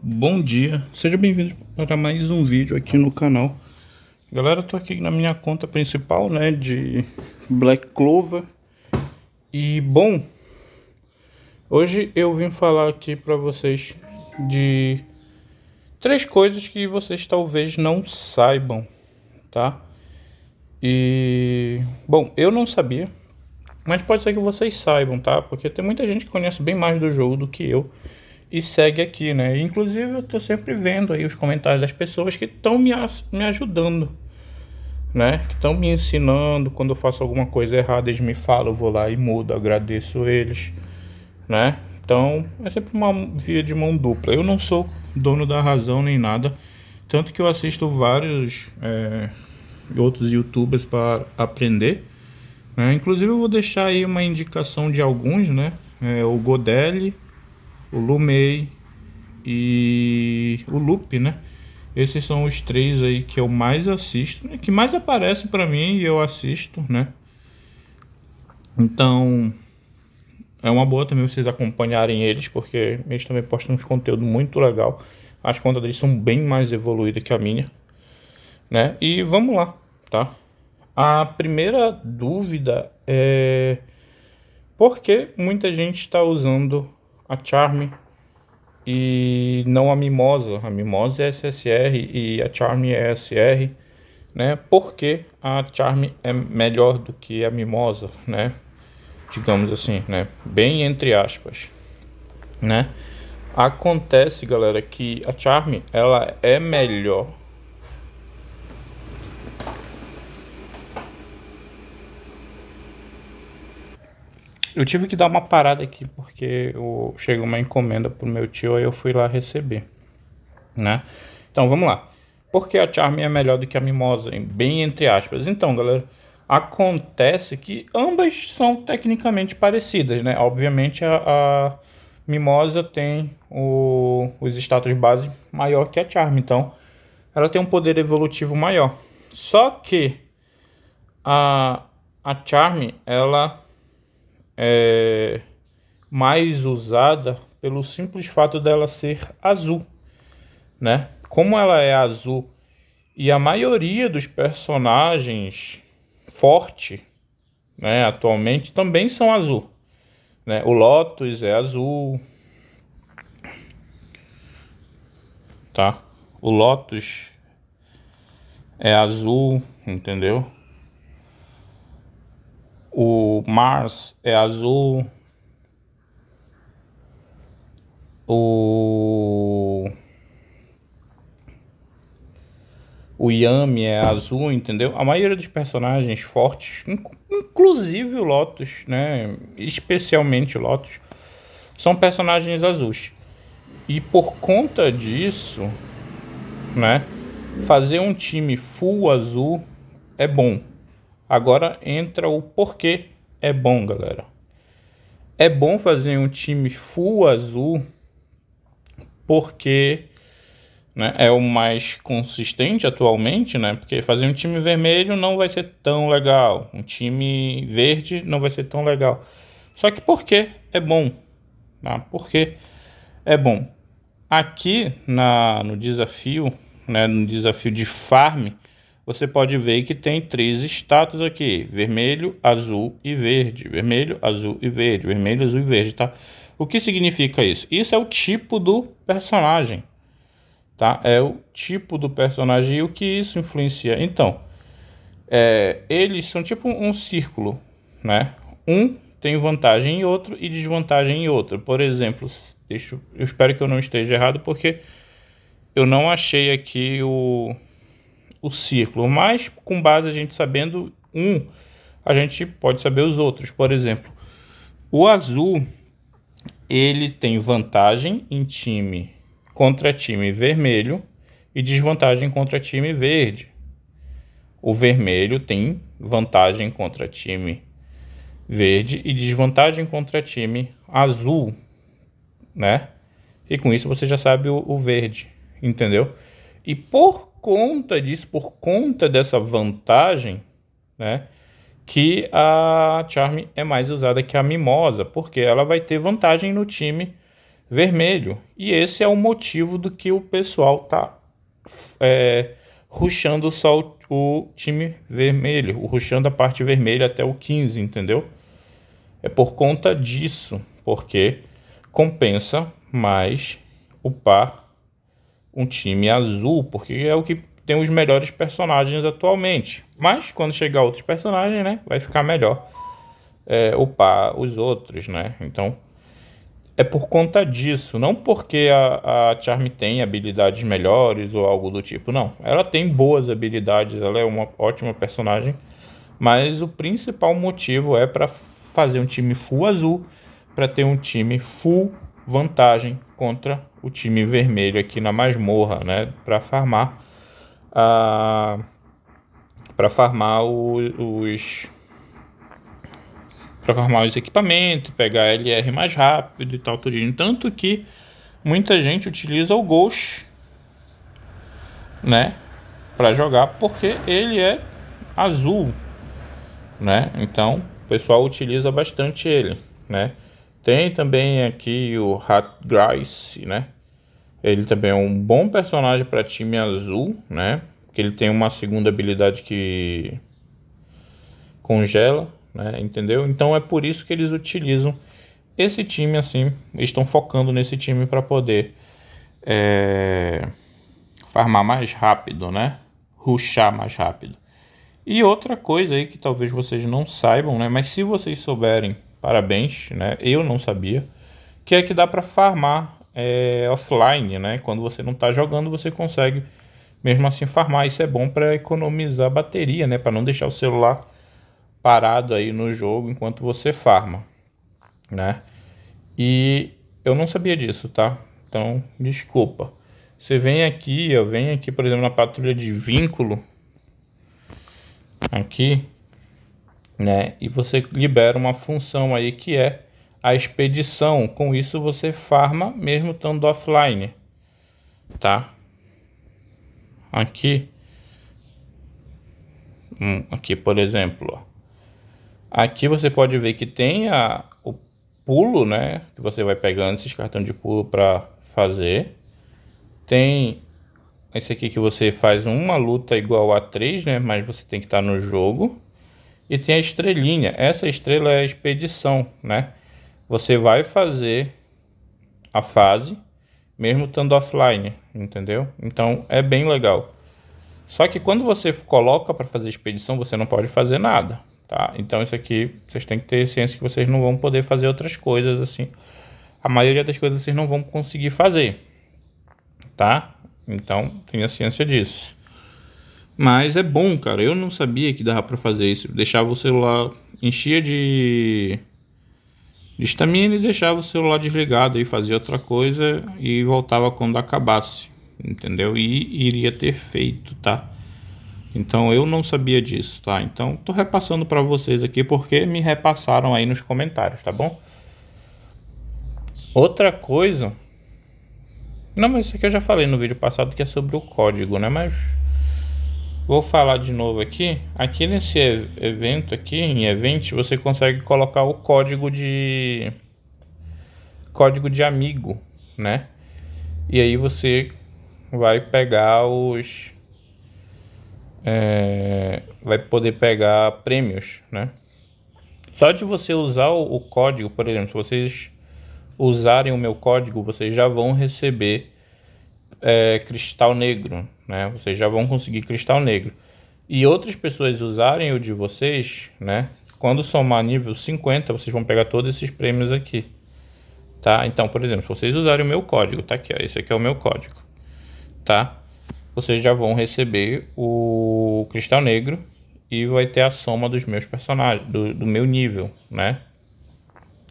Bom dia, seja bem-vindo para mais um vídeo aqui no canal. Galera, eu tô aqui na minha conta principal, né, de Black Clover. E, bom, hoje eu vim falar aqui para vocês de três coisas que vocês talvez não saibam, tá? E, bom, eu não sabia, mas pode ser que vocês saibam, tá? Porque tem muita gente que conhece bem mais do jogo do que eu e segue aqui, né? Inclusive eu tô sempre vendo aí os comentários das pessoas que estão me, me ajudando, né? Que estão me ensinando quando eu faço alguma coisa errada, eles me falam, eu vou lá e mudo, agradeço eles, né? Então é sempre uma via de mão dupla. Eu não sou dono da razão nem nada, tanto que eu assisto vários é, outros YouTubers para aprender. Né? Inclusive eu vou deixar aí uma indicação de alguns, né? É, o Godelli o Lumei e o Loop, né? Esses são os três aí que eu mais assisto, né? que mais aparece para mim e eu assisto, né? Então é uma boa também vocês acompanharem eles, porque eles também postam uns conteúdos muito legal. As contas deles são bem mais evoluídas que a minha, né? E vamos lá, tá? A primeira dúvida é por que muita gente está usando a Charme e não a Mimosa. A Mimosa é SSR e a Charme é SR, né? Porque a Charme é melhor do que a Mimosa, né? Digamos assim, né? Bem entre aspas, né? Acontece, galera, que a Charme ela é melhor Eu tive que dar uma parada aqui porque eu, chegou uma encomenda pro meu tio, aí eu fui lá receber, né? Então vamos lá. Por que a Charme é melhor do que a Mimosa? Bem entre aspas. Então, galera, acontece que ambas são tecnicamente parecidas, né? Obviamente a, a Mimosa tem o, os status base maior que a Charme, então ela tem um poder evolutivo maior. Só que a, a Charme, ela é, mais usada pelo simples fato dela ser azul, né? Como ela é azul e a maioria dos personagens forte, né, atualmente também são azul, né? O Lotus é azul, tá? O Lotus é azul, entendeu? O Mars é azul. O o Yami é azul, entendeu? A maioria dos personagens fortes, inclusive o Lotus, né? Especialmente o Lotus, são personagens azuis. E por conta disso, né? Fazer um time full azul é bom. Agora entra o porquê é bom, galera. É bom fazer um time full azul porque né, é o mais consistente atualmente, né? Porque fazer um time vermelho não vai ser tão legal, um time verde não vai ser tão legal. Só que por que é bom? Tá? Né? Por que é bom? Aqui na, no desafio, né, no desafio de farm, você pode ver que tem três status aqui: vermelho, azul e verde. Vermelho, azul e verde. Vermelho, azul e verde, tá? O que significa isso? Isso é o tipo do personagem, tá? É o tipo do personagem e o que isso influencia. Então, é, eles são tipo um círculo, né? Um tem vantagem em outro e desvantagem em outro. Por exemplo, deixa, eu espero que eu não esteja errado porque eu não achei aqui o o círculo, mas com base a gente sabendo um, a gente pode saber os outros. Por exemplo, o azul ele tem vantagem em time contra time vermelho e desvantagem contra time verde. O vermelho tem vantagem contra time verde e desvantagem contra time azul, né? E com isso você já sabe o, o verde, entendeu? E por conta disso, por conta dessa vantagem, né, que a Charm é mais usada que a Mimosa, porque ela vai ter vantagem no time vermelho. E esse é o motivo do que o pessoal tá é, ruxando só o, o time vermelho, ruxando a parte vermelha até o 15, entendeu? É por conta disso, porque compensa mais o par um time azul, porque é o que tem os melhores personagens atualmente. Mas quando chegar outros personagens, né, vai ficar melhor é, upar os outros, né? Então é por conta disso, não porque a, a Charme tem habilidades melhores ou algo do tipo, não. Ela tem boas habilidades, ela é uma ótima personagem, mas o principal motivo é para fazer um time full azul, para ter um time full vantagem contra o time vermelho aqui na masmorra, né? Para farmar a para farmar o, os para farmar os equipamentos, pegar LR mais rápido e tal tudinho, tanto que muita gente utiliza o Ghost, né, para jogar porque ele é azul, né? Então, o pessoal utiliza bastante ele, né? Tem também aqui o Grice, né? Ele também é um bom personagem para time azul, né? Porque ele tem uma segunda habilidade que congela, né? Entendeu? Então é por isso que eles utilizam esse time assim, estão focando nesse time para poder é, farmar mais rápido, né? Ruxar mais rápido. E outra coisa aí que talvez vocês não saibam, né? Mas se vocês souberem parabéns, né? Eu não sabia. Que é que dá para farmar é, offline, né? Quando você não está jogando, você consegue mesmo assim farmar. Isso é bom para economizar bateria, né? Para não deixar o celular parado aí no jogo enquanto você farma, né? E eu não sabia disso, tá? Então, desculpa. Você vem aqui, eu venho aqui, por exemplo, na patrulha de vínculo. Aqui, né? E você libera uma função aí que é a expedição. Com isso você farma mesmo estando offline, tá? Aqui, hum, aqui por exemplo, aqui você pode ver que tem a, o pulo, né? Que você vai pegando esses cartões de pulo para fazer. Tem esse aqui que você faz uma luta igual a três né? Mas você tem que estar tá no jogo e tem a estrelinha. Essa estrela é a expedição, né? Você vai fazer a fase mesmo estando offline, entendeu? Então é bem legal. Só que quando você coloca para fazer expedição, você não pode fazer nada, tá? Então isso aqui vocês têm que ter ciência que vocês não vão poder fazer outras coisas assim. A maioria das coisas vocês não vão conseguir fazer, tá? Então tenha ciência disso. Mas é bom, cara. Eu não sabia que dava para fazer isso. Deixava o celular enchia de de estamina e deixava o celular desligado e fazia outra coisa e voltava quando acabasse, entendeu? E iria ter feito, tá? Então eu não sabia disso, tá? Então tô repassando para vocês aqui porque me repassaram aí nos comentários, tá bom? Outra coisa. Não, mas isso aqui eu já falei no vídeo passado que é sobre o código, né? Mas Vou falar de novo aqui. Aqui nesse evento aqui, em event, você consegue colocar o código de código de amigo, né? E aí você vai pegar os é, vai poder pegar prêmios, né? Só de você usar o, o código, por exemplo, se vocês usarem o meu código, vocês já vão receber é, cristal negro, né? Vocês já vão conseguir cristal negro. E outras pessoas usarem o de vocês, né? Quando somar nível 50, vocês vão pegar todos esses prêmios aqui. Tá? Então, por exemplo, se vocês usarem o meu código, tá aqui, ó. Esse aqui é o meu código, tá? Vocês já vão receber o cristal negro e vai ter a soma dos meus personagens, do, do meu nível, né?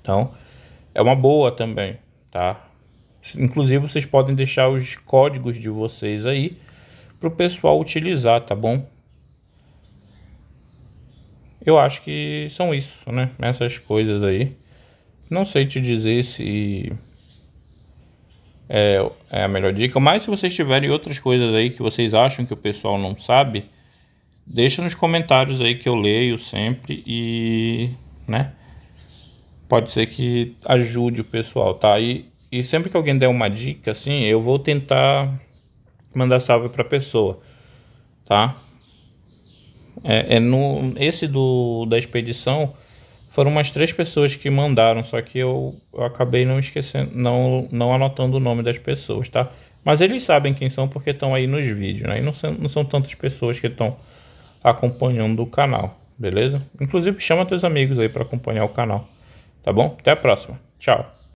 Então, é uma boa também, tá? Inclusive, vocês podem deixar os códigos de vocês aí para o pessoal utilizar, tá bom? Eu acho que são isso, né? Essas coisas aí. Não sei te dizer se é, é a melhor dica, mas se vocês tiverem outras coisas aí que vocês acham que o pessoal não sabe, deixa nos comentários aí que eu leio sempre e, né? Pode ser que ajude o pessoal, tá? E e sempre que alguém der uma dica, assim, eu vou tentar mandar salve pra pessoa, tá? É, é no, esse do, da expedição foram umas três pessoas que mandaram, só que eu, eu acabei não esquecendo, não, não anotando o nome das pessoas, tá? Mas eles sabem quem são porque estão aí nos vídeos, né? E não são, não são tantas pessoas que estão acompanhando o canal, beleza? Inclusive chama teus amigos aí para acompanhar o canal, tá bom? Até a próxima, tchau!